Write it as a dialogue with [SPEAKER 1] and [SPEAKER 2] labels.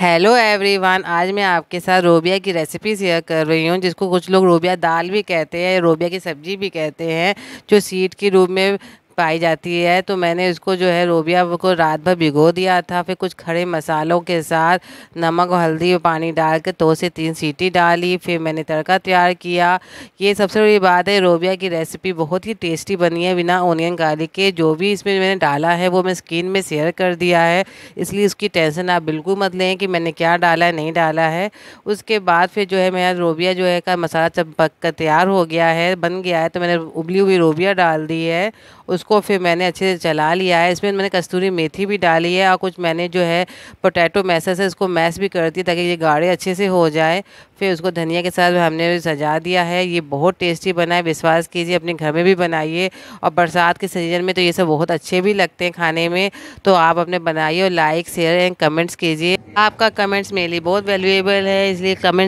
[SPEAKER 1] hello everyone आज मैं आपके साथ रोबिया की रेसिपी शेयर कर रही हूँ जिसको कुछ लोग रोबिया दाल भी कहते हैं रोबिया की सब्ज़ी भी कहते हैं जो सीट के रूप में पाई जाती है तो मैंने इसको जो है लोबिया को रात भर भिगो दिया था फिर कुछ खड़े मसालों के साथ नमक और हल्दी और पानी डाल के दो से तीन सीटी डाली फिर मैंने तड़का तैयार किया ये सबसे बड़ी बात है लोबिया की रेसिपी बहुत ही टेस्टी बनी है बिना ओनियन गार्लिक के जो भी इसमें मैंने डाला है वो मैं स्क्रीन में शेयर कर दिया है इसलिए उसकी टेंशन आप बिल्कुल मत लें कि मैंने क्या डाला है नहीं डाला है उसके बाद फिर जो है मेरा लोबिया जो है का मसाला चंपक तैयार हो गया है बन गया है तो मैंने उबली हुई लोबिया डाल दी है उस इसको फिर मैंने अच्छे से चला लिया है इसमें मैंने कस्तूरी मेथी भी डाली है और कुछ मैंने जो है पोटैटो मैसेस है इसको मैस भी कर दी ताकि ये गाढ़े अच्छे से हो जाए फिर उसको धनिया के साथ हमने सजा दिया है ये बहुत टेस्टी बना है विश्वास कीजिए अपने घर में भी बनाइए और बरसात के सीज़न में तो ये सब बहुत अच्छे भी लगते हैं खाने में तो आप अपने बनाइए और लाइक शेयर एंड कमेंट्स कीजिए आपका कमेंट्स मेरे लिए बहुत वैल्यूएबल है इसलिए कमेंट्स